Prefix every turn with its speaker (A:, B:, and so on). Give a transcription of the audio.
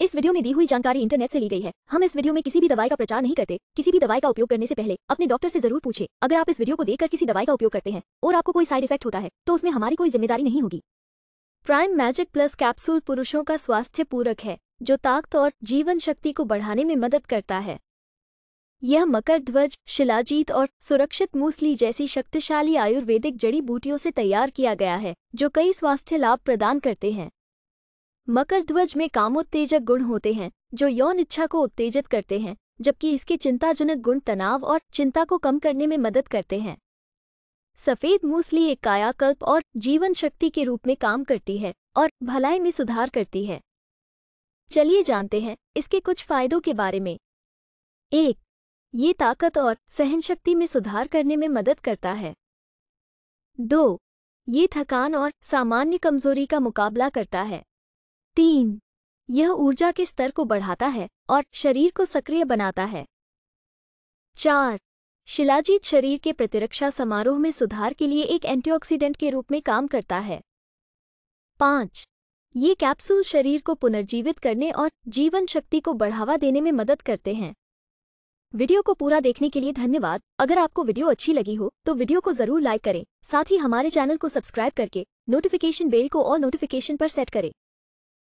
A: इस वीडियो में दी हुई जानकारी इंटरनेट से ली गई है हम इस वीडियो में किसी भी दवाई का प्रचार नहीं करते किसी भी दवाई का उपयोग करने से पहले अपने डॉक्टर से जरूर पूछे अगर आप इस वीडियो को देखकर किसी दवाई का उपयोग करते हैं और आपको कोई साइड इफेक्ट होता है तो उसमें हमारी कोई जिम्मेदारी नहीं होगी प्राइम मैजिक प्लस कैप्सूल पुरुषों का स्वास्थ्य पूरक है जो ताकत और जीवन शक्ति को बढ़ाने में मदद करता है यह मकर ध्वज शिलाजीत और सुरक्षित मूसली जैसी शक्तिशाली आयुर्वेदिक जड़ी बूटियों से तैयार किया गया है जो कई स्वास्थ्य लाभ प्रदान करते हैं मकर ध्वज में कामोत्तेजक गुण होते हैं जो यौन इच्छा को उत्तेजित करते हैं जबकि इसके चिंताजनक गुण तनाव और चिंता को कम करने में मदद करते हैं सफ़ेद मूसली एक कायाकल्प और जीवन शक्ति के रूप में काम करती है और भलाई में सुधार करती है चलिए जानते हैं इसके कुछ फायदों के बारे में एक ये ताकत और सहनशक्ति में सुधार करने में मदद करता है दो ये थकान और सामान्य कमजोरी का मुकाबला करता है तीन यह ऊर्जा के स्तर को बढ़ाता है और शरीर को सक्रिय बनाता है चार शिलाजीत शरीर के प्रतिरक्षा समारोह में सुधार के लिए एक एंटीऑक्सीडेंट के रूप में काम करता है पाँच ये कैप्सूल शरीर को पुनर्जीवित करने और जीवन शक्ति को बढ़ावा देने में मदद करते हैं वीडियो को पूरा देखने के लिए धन्यवाद अगर आपको वीडियो अच्छी लगी हो तो वीडियो को जरूर लाइक करें साथ ही हमारे चैनल को सब्सक्राइब करके नोटिफिकेशन बेल को और नोटिफिकेशन पर सेट करें